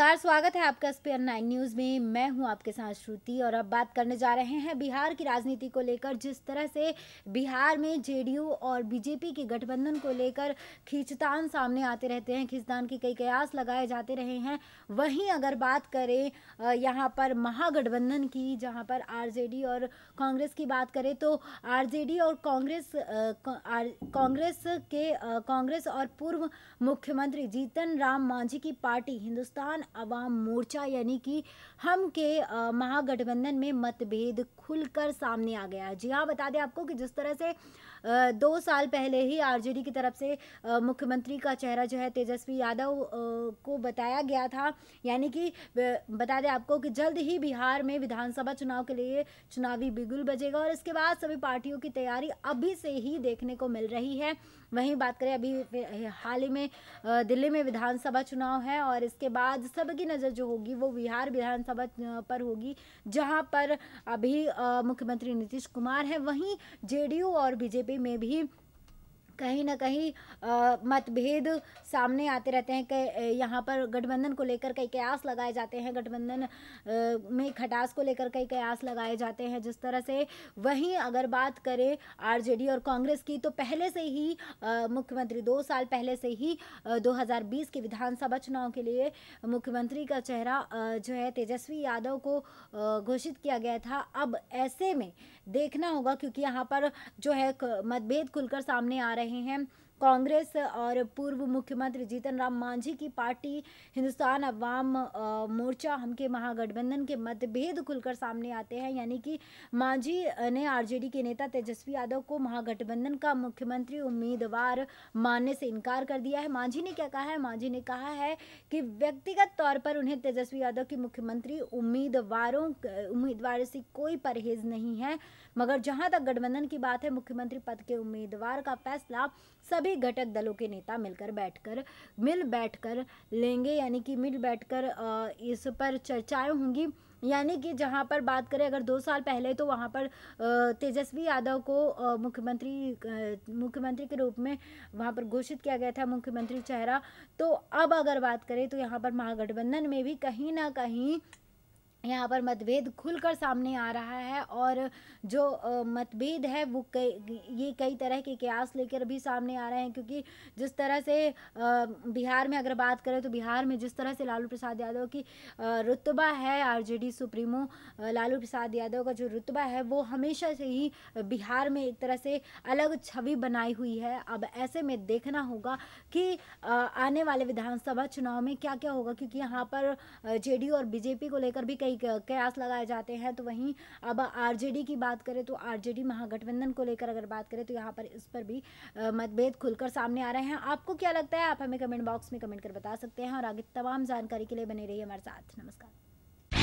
नमस्कार स्वागत है आपका स्पेयर नाइन न्यूज़ में मैं हूं आपके साथ श्रुति और अब बात करने जा रहे हैं बिहार की राजनीति को लेकर जिस तरह से बिहार में जेडीयू और बीजेपी के गठबंधन को लेकर खींचतान सामने आते रहते हैं खींचतान के कई कयास लगाए जाते रहे हैं वहीं अगर बात करें यहाँ पर महागठबंधन की जहाँ पर आर और कांग्रेस की बात करें तो आर और कांग्रेस कांग्रेस के कांग्रेस और पूर्व मुख्यमंत्री जीतन राम मांझी की पार्टी हिंदुस्तान अवाम मोर्चा यानी कि हम के महागठबंधन में मतभेद खुलकर सामने आ गया है जी हाँ बता दें आपको कि जिस तरह से दो साल पहले ही आरजेडी की तरफ से मुख्यमंत्री का चेहरा जो है तेजस्वी यादव को बताया गया था यानी कि बता दें आपको कि जल्द ही बिहार में विधानसभा चुनाव के लिए चुनावी बिगुल बजेगा और इसके बाद सभी पार्टियों की तैयारी अभी से ही देखने को मिल रही है वहीं बात करें अभी हाल ही में दिल्ली में विधानसभा चुनाव है और इसके बाद सबकी नज़र जो होगी वो बिहार विधानसभा पर होगी जहां पर अभी मुख्यमंत्री नीतीश कुमार हैं वहीं जेडीयू और बीजेपी में भी कहीं ना कहीं मतभेद सामने आते रहते हैं कि यहाँ पर गठबंधन को लेकर कई कयास लगाए जाते हैं गठबंधन में खटास को लेकर कई कयास लगाए जाते हैं जिस तरह से वहीं अगर बात करें आरजेडी और कांग्रेस की तो पहले से ही मुख्यमंत्री दो साल पहले से ही 2020 के विधानसभा चुनाव के लिए मुख्यमंत्री का चेहरा जो है तेजस्वी यादव को घोषित किया गया था अब ऐसे में देखना होगा क्योंकि यहाँ पर जो है मतभेद खुलकर सामने आ रहे रहे हैं कांग्रेस और पूर्व मुख्यमंत्री जीतन राम मांझी की पार्टी हिंदुस्तान अवाम मोर्चा हम के महागठबंधन के मतभेद खुलकर सामने आते हैं यानी कि मांझी ने आरजेडी के नेता तेजस्वी यादव को महागठबंधन का मुख्यमंत्री उम्मीदवार मानने से इनकार कर दिया है मांझी ने क्या कहा है मांझी ने कहा है कि व्यक्तिगत तौर पर उन्हें तेजस्वी यादव की मुख्यमंत्री उम्मीदवारों उम्मीदवार से कोई परहेज नहीं है मगर जहां तक गठबंधन की बात है मुख्यमंत्री पद के उम्मीदवार का फैसला सभी सभी घटक दलों के नेता मिलकर बैठकर मिल बैठकर लेंगे यानी कि मिल बैठकर इस पर चर्चाएं होंगी यानी कि जहां पर बात करें अगर दो साल पहले तो वहां पर तेजस्वी यादव को मुख्यमंत्री मुख्यमंत्री के रूप में वहां पर घोषित किया गया था मुख्यमंत्री चेहरा तो अब अगर बात करें तो यहाँ पर महागठबंधन में भी कहीं ना कहीं यहाँ पर मतभेद खुलकर सामने आ रहा है और जो मतभेद है वो कई ये कई तरह के कयास लेकर भी सामने आ रहे हैं क्योंकि जिस तरह से बिहार में अगर बात करें तो बिहार में जिस तरह से लालू प्रसाद यादव की रुतबा है आरजेडी सुप्रीमो लालू प्रसाद यादव का जो रुतबा है वो हमेशा से ही बिहार में एक तरह से अलग छवि बनाई हुई है अब ऐसे में देखना होगा कि आने वाले विधानसभा चुनाव में क्या क्या होगा क्योंकि यहाँ पर जे और बीजेपी को लेकर भी कई कई कयास लगाए जाते हैं तो वहीं अब आरजेडी की बात करें तो आरजेडी महागठबंधन को लेकर अगर बात करें तो यहाँ पर इस पर भी मतभेद खुलकर सामने आ रहे हैं आपको क्या लगता है आप हमें कमेंट बॉक्स में कमेंट कर बता सकते हैं और आगे तमाम जानकारी के लिए बने रहिए हमारे साथ नमस्कार